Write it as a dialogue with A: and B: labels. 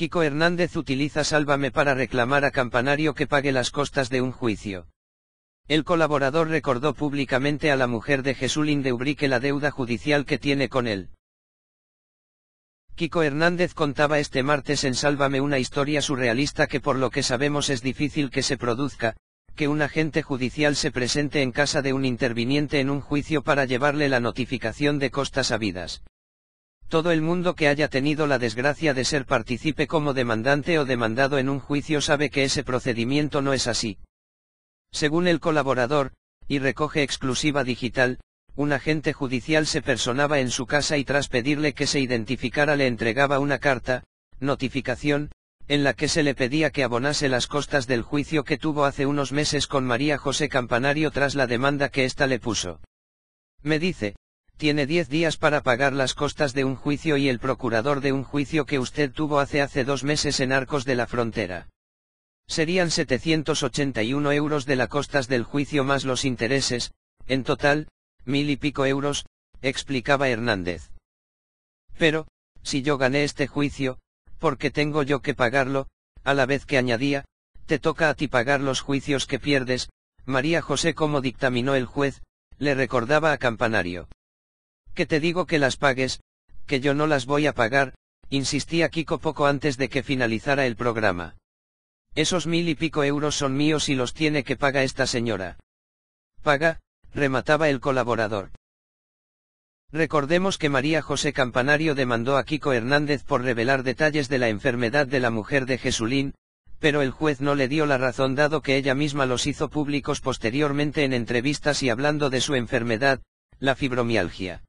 A: Kiko Hernández utiliza Sálvame para reclamar a Campanario que pague las costas de un juicio. El colaborador recordó públicamente a la mujer de Jesús de Ubrique la deuda judicial que tiene con él. Kiko Hernández contaba este martes en Sálvame una historia surrealista que por lo que sabemos es difícil que se produzca, que un agente judicial se presente en casa de un interviniente en un juicio para llevarle la notificación de costas habidas. Todo el mundo que haya tenido la desgracia de ser partícipe como demandante o demandado en un juicio sabe que ese procedimiento no es así. Según el colaborador, y recoge exclusiva digital, un agente judicial se personaba en su casa y tras pedirle que se identificara le entregaba una carta, notificación, en la que se le pedía que abonase las costas del juicio que tuvo hace unos meses con María José Campanario tras la demanda que ésta le puso. Me dice, tiene 10 días para pagar las costas de un juicio y el procurador de un juicio que usted tuvo hace hace dos meses en Arcos de la Frontera. Serían 781 euros de las costas del juicio más los intereses, en total, mil y pico euros, explicaba Hernández. Pero, si yo gané este juicio, porque tengo yo que pagarlo, a la vez que añadía, te toca a ti pagar los juicios que pierdes, María José como dictaminó el juez, le recordaba a Campanario. Que te digo que las pagues, que yo no las voy a pagar, insistía Kiko poco antes de que finalizara el programa. Esos mil y pico euros son míos y los tiene que paga esta señora. Paga, remataba el colaborador. Recordemos que María José Campanario demandó a Kiko Hernández por revelar detalles de la enfermedad de la mujer de Jesulín, pero el juez no le dio la razón dado que ella misma los hizo públicos posteriormente en entrevistas y hablando de su enfermedad, la fibromialgia.